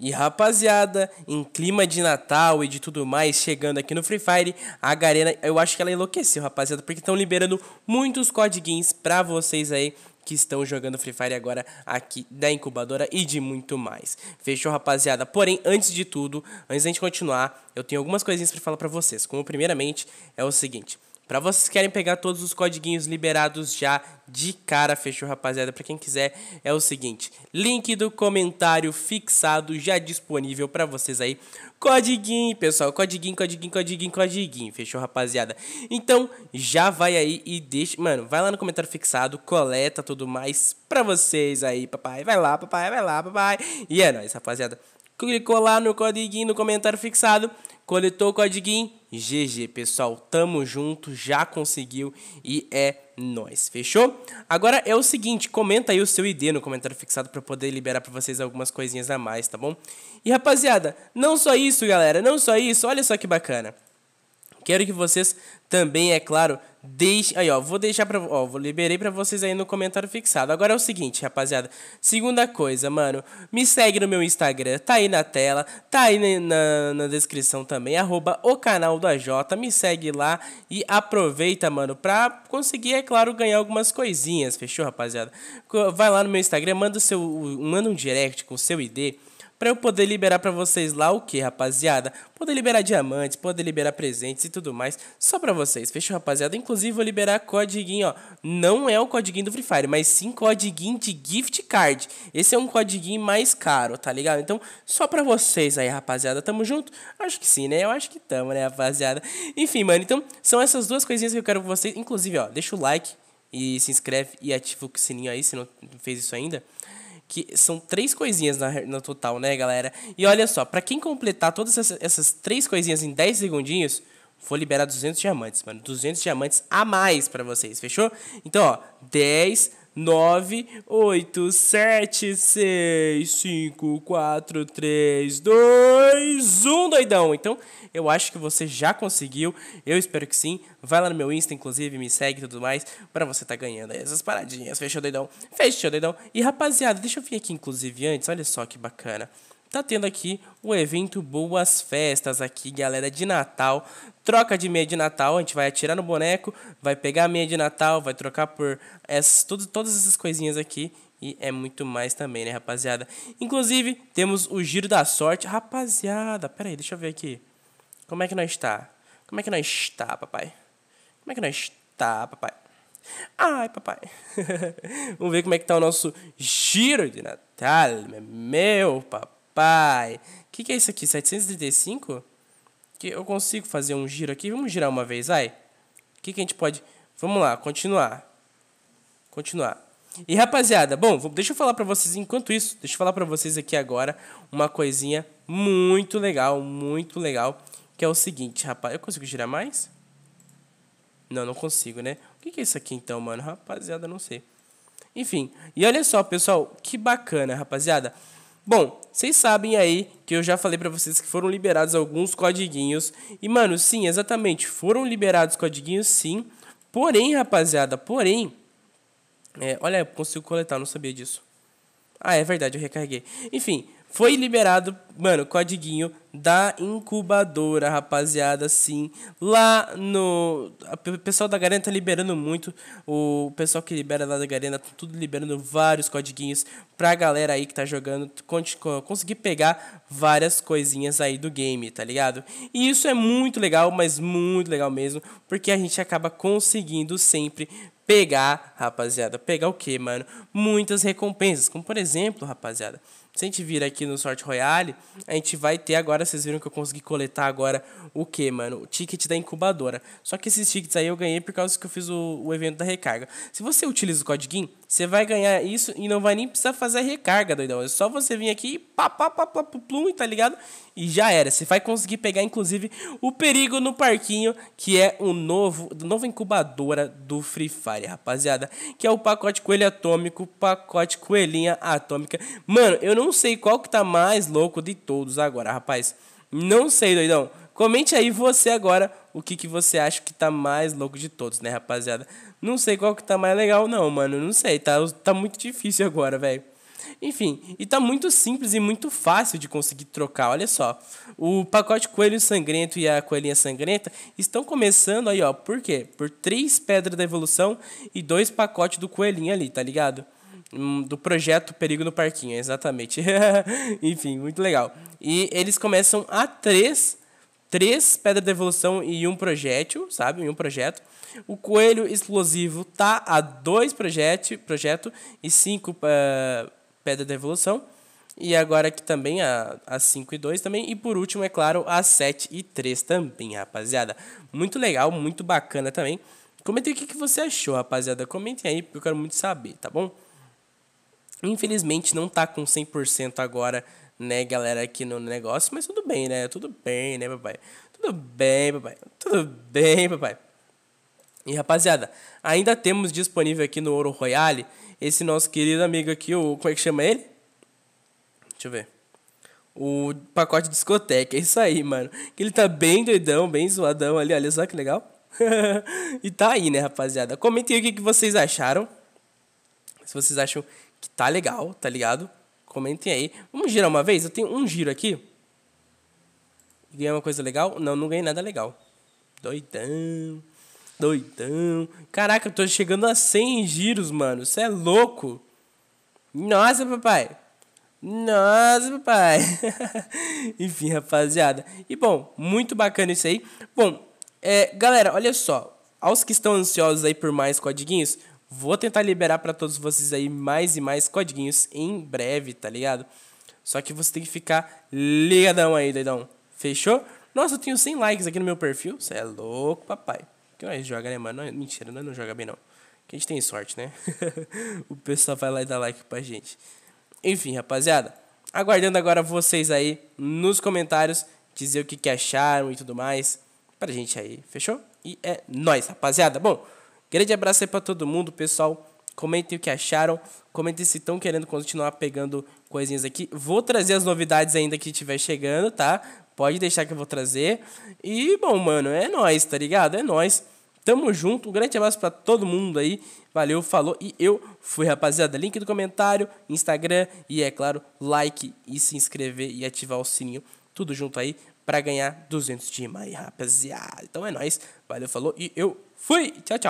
E rapaziada, em clima de Natal e de tudo mais, chegando aqui no Free Fire, a Garena, eu acho que ela enlouqueceu, rapaziada, porque estão liberando muitos codiguinhos pra vocês aí que estão jogando Free Fire agora aqui da incubadora e de muito mais. Fechou, rapaziada? Porém, antes de tudo, antes da gente continuar, eu tenho algumas coisinhas para falar para vocês. Como primeiramente é o seguinte, para vocês que querem pegar todos os codiguinhos liberados já de cara, fechou, rapaziada? Para quem quiser, é o seguinte: link do comentário fixado já disponível para vocês aí. Codiguinho, pessoal, codiguinho, codiguinho, codiguinho, codiguinho, fechou, rapaziada? Então, já vai aí e deixa, mano, vai lá no comentário fixado, coleta tudo mais para vocês aí, papai. Vai lá, papai, vai lá, papai. E é nóis, rapaziada. Clicou lá no codiguinho no comentário fixado Coletou o código GG, pessoal. Tamo junto, já conseguiu e é nós, fechou? Agora é o seguinte, comenta aí o seu ID no comentário fixado para poder liberar para vocês algumas coisinhas a mais, tá bom? E rapaziada, não só isso, galera, não só isso, olha só que bacana. Quero que vocês também, é claro, deixem. Aí, ó, vou deixar pra. Ó, vou liberei pra vocês aí no comentário fixado. Agora é o seguinte, rapaziada. Segunda coisa, mano. Me segue no meu Instagram, tá aí na tela, tá aí na, na descrição também. Arroba o canal do AJ. Me segue lá e aproveita, mano, pra conseguir, é claro, ganhar algumas coisinhas. Fechou, rapaziada? Vai lá no meu Instagram, manda, o seu, manda um direct com o seu ID para eu poder liberar para vocês lá o que, rapaziada? Poder liberar diamantes, poder liberar presentes e tudo mais, só para vocês, fechou, rapaziada? Inclusive, vou liberar codiguinho, ó, não é o codiguinho do Free Fire, mas sim codiguinho de gift card. Esse é um codiguinho mais caro, tá ligado? Então, só para vocês aí, rapaziada, tamo junto? Acho que sim, né? Eu acho que tamo, né, rapaziada? Enfim, mano, então, são essas duas coisinhas que eu quero vocês, inclusive, ó, deixa o like e se inscreve e ativa o sininho aí se não fez isso ainda que são três coisinhas na, no total, né, galera? E olha só, para quem completar todas essas, essas três coisinhas em 10 segundinhos, vou liberar 200 diamantes, mano. 200 diamantes a mais para vocês, fechou? Então, ó, 10 nove oito sete seis cinco quatro três dois um doidão. Então, eu acho que você já conseguiu. Eu espero que sim. Vai lá no meu Insta, inclusive, me segue e tudo mais, para você tá ganhando essas paradinhas. Fechou, doidão? Fechou, doidão? E, rapaziada, deixa eu vir aqui, inclusive, antes. Olha só que bacana tá tendo aqui o evento Boas Festas aqui, galera, de Natal. Troca de meia de Natal, a gente vai atirar no boneco, vai pegar a meia de Natal, vai trocar por essas, tudo, todas essas coisinhas aqui. E é muito mais também, né, rapaziada? Inclusive, temos o Giro da Sorte. Rapaziada, pera aí, deixa eu ver aqui. Como é que nós está? Como é que nós está, papai? Como é que nós está, papai? Ai, papai. Vamos ver como é que tá o nosso Giro de Natal, meu papai pai. O que, que é isso aqui? 735? Que eu consigo fazer um giro aqui? Vamos girar uma vez, vai. O que, que a gente pode... Vamos lá, continuar. Continuar. E rapaziada, bom, deixa eu falar para vocês enquanto isso, deixa eu falar para vocês aqui agora uma coisinha muito legal, muito legal, que é o seguinte, rapaz, eu consigo girar mais? Não, não consigo, né? O que é isso aqui então, mano? Rapaziada, não sei. Enfim, e olha só, pessoal, que bacana, rapaziada. Bom, vocês sabem aí que eu já falei para vocês que foram liberados alguns codiguinhos. E, mano, sim, exatamente, foram liberados codiguinhos, sim. Porém, rapaziada, porém. É, olha, eu consigo coletar, não sabia disso. Ah, é verdade, eu recarreguei. Enfim, foi liberado, mano, codiguinho da incubadora, rapaziada, sim Lá no. O pessoal da Garena tá liberando muito. O pessoal que libera lá da Garena tá tudo liberando vários codiguinhos pra galera aí que tá jogando conseguir pegar várias coisinhas aí do game, tá ligado? E isso é muito legal, mas muito legal mesmo, porque a gente acaba conseguindo sempre pegar, rapaziada, pegar o que, mano? Muitas recompensas, como por exemplo, rapaziada. Se a gente vir aqui no Sorte Royale, a gente vai ter agora, vocês viram que eu consegui coletar agora o que, mano? O ticket da incubadora. Só que esses tickets aí eu ganhei por causa que eu fiz o, o evento da recarga. Se você utiliza o codiguinho, você vai ganhar isso e não vai nem precisar fazer recarga, doidão. É só você vir aqui, pá, pá, pá, pá, plum, tá ligado? E já era. Você vai conseguir pegar, inclusive, o perigo no parquinho, que é o novo, nova incubadora do Free Fire, rapaziada. Que é o pacote coelho atômico, pacote coelhinha atômica. Mano, eu não sei qual que tá mais louco de todos agora, rapaz. Não sei, doidão. Comente aí você agora o que, que você acha que tá mais louco de todos, né, rapaziada? Não sei qual que tá mais legal, não, mano. Não sei, tá, tá muito difícil agora, velho. Enfim, e tá muito simples e muito fácil de conseguir trocar, olha só. O pacote Coelho Sangrento e a Coelhinha Sangrenta estão começando aí, ó, por quê? Por três Pedras da Evolução e dois pacotes do Coelhinho ali, tá ligado? Hum, do projeto Perigo no Parquinho, exatamente. Enfim, muito legal. E eles começam a 3 três pedras de evolução e um projétil, sabe? E um projeto. O coelho explosivo tá a dois projetos, projeto e cinco uh, pedras de evolução. E agora aqui também a, a 5 e 2 também. E por último, é claro, a 7 e 3 também, rapaziada. Muito legal, muito bacana também. Comentem o que, que você achou, rapaziada. Comentem aí, porque eu quero muito saber, tá bom? Infelizmente não tá com 100% agora, né, galera, aqui no negócio, mas tudo bem, né? Tudo bem, né, papai? Tudo bem, papai. Tudo bem, papai. E rapaziada, ainda temos disponível aqui no Ouro Royale esse nosso querido amigo aqui, o como é que chama ele? Deixa eu ver. O pacote de discoteca, é isso aí, mano. Que ele tá bem doidão, bem zoadão ali, olha só que legal. e tá aí, né, rapaziada? Comentem aí o que, que vocês acharam. Se vocês acham que tá legal, tá ligado? Comentem aí. Vamos girar uma vez? Eu tenho um giro aqui. Ganhei uma coisa legal? Não, não ganhei nada legal. Doidão. Doidão. Caraca, eu tô chegando a 100 giros, mano. Você é louco. Nossa, papai. Nossa, papai. Enfim, rapaziada. E bom, muito bacana isso aí. Bom, é, galera, olha só. Aos que estão ansiosos aí por mais codiguinhos, Vou tentar liberar para todos vocês aí mais e mais codiguinhos em breve, tá ligado? Só que você tem que ficar ligadão aí, doidão. Fechou? Nossa, eu tenho 100 likes aqui no meu perfil. Você é louco, papai. Que nós joga, né, mano? Não, mentira, nós não joga bem, não. Que a gente tem sorte, né? o pessoal vai lá e dá like pra gente. Enfim, rapaziada. Aguardando agora vocês aí nos comentários dizer o que, que acharam e tudo mais pra gente aí, fechou? E é nóis, rapaziada. Bom, Grande abraço aí pra todo mundo, pessoal. Comentem o que acharam. Comentem se estão querendo continuar pegando coisinhas aqui. Vou trazer as novidades ainda que estiver chegando, tá? Pode deixar que eu vou trazer. E, bom, mano, é nós, tá ligado? É nós. Tamo junto. Um grande abraço para todo mundo aí. Valeu, falou. E eu fui, rapaziada. Link do comentário, Instagram e, é claro, like e se inscrever e ativar o sininho. Tudo junto aí para ganhar 200 de aí, rapaziada. Então é nós. Valeu, falou. E eu fui. Tchau, tchau.